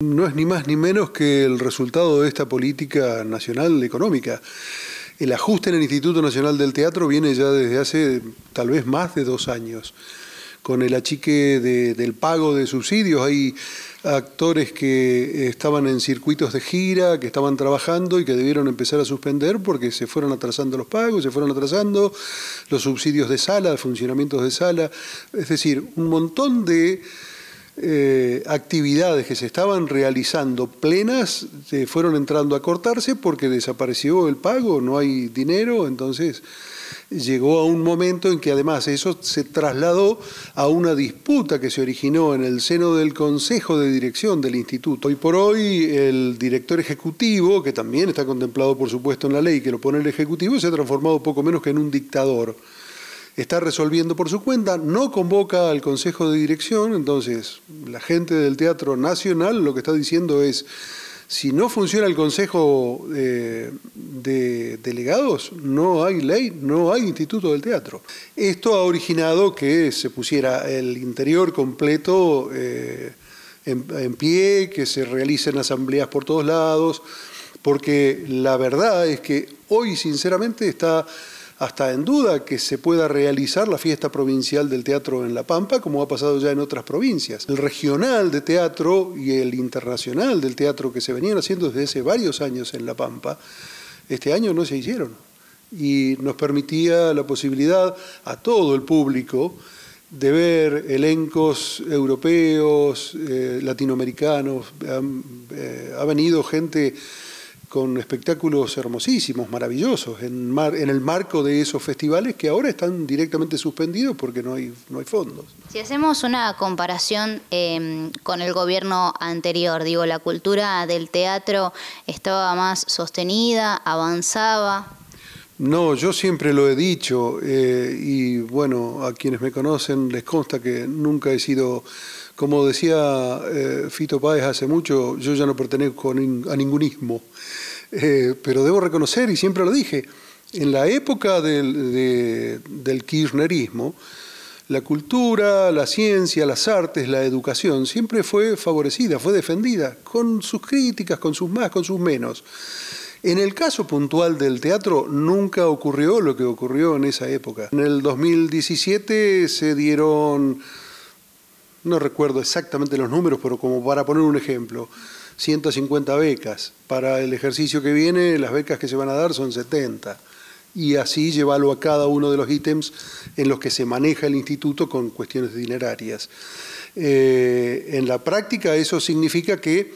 No es ni más ni menos que el resultado de esta política nacional económica. El ajuste en el Instituto Nacional del Teatro viene ya desde hace tal vez más de dos años, con el achique del pago de subsidios. Hay actores que estaban en circuitos de gira, que estaban trabajando y que debieron empezar a suspender porque se fueron atrasando los pagos, se fueron atrasando los subsidios de sala, funcionamientos de sala. Es decir, un montón de eh, actividades que se estaban realizando plenas se eh, fueron entrando a cortarse porque desapareció el pago, no hay dinero, entonces llegó a un momento en que además eso se trasladó a una disputa que se originó en el seno del Consejo de Dirección del Instituto. y por hoy el director ejecutivo, que también está contemplado por supuesto en la ley, que lo pone el Ejecutivo, se ha transformado poco menos que en un dictador está resolviendo por su cuenta, no convoca al Consejo de Dirección, entonces la gente del Teatro Nacional lo que está diciendo es, si no funciona el Consejo eh, de Delegados, no hay ley, no hay Instituto del Teatro. Esto ha originado que se pusiera el interior completo eh, en pie, que se realicen asambleas por todos lados, porque la verdad es que hoy sinceramente está hasta en duda que se pueda realizar la fiesta provincial del teatro en La Pampa, como ha pasado ya en otras provincias. El regional de teatro y el internacional del teatro que se venían haciendo desde hace varios años en La Pampa, este año no se hicieron. Y nos permitía la posibilidad a todo el público de ver elencos europeos, eh, latinoamericanos, eh, ha venido gente con espectáculos hermosísimos, maravillosos, en, el marco de esos festivales que ahora están directamente suspendidos porque no hay, fondos. Si hacemos una comparación em, con el gobierno anterior, digo, la cultura del teatro estaba más sostenida, avanzaba. No, yo siempre lo he dicho eh, y bueno, a quienes me conocen les consta que nunca he sido como decía eh, Fito Páez hace mucho, yo ya no pertenezco a, ningún eh, pero debo reconocer, y siempre lo dije, en la época del, del kirchnerismo, la cultura, la ciencia, las artes, la educación, siempre fue favorecida, fue defendida, con sus críticas, con sus más, con sus menos. En el caso puntual del teatro, nunca ocurrió lo que ocurrió en esa época. En el 2017 se dieron no recuerdo exactamente los números, pero como para poner un ejemplo, 150 becas. Para el ejercicio que viene, las becas que se van a dar son 70. Y así llevarlo a cada uno de los ítems en los que se maneja el instituto con cuestiones dinerarias. Eh, en la práctica eso significa que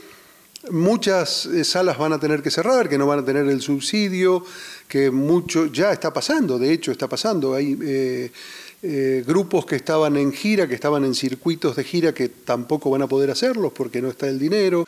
muchas eh, salas van a tener que cerrar, que no van a tener el subsidio, que mucho ya está pasando, de hecho está pasando. Hay eh, eh, grupos que estaban en gira, que estaban en circuitos de gira, que tampoco van a poder hacerlos porque no está el dinero.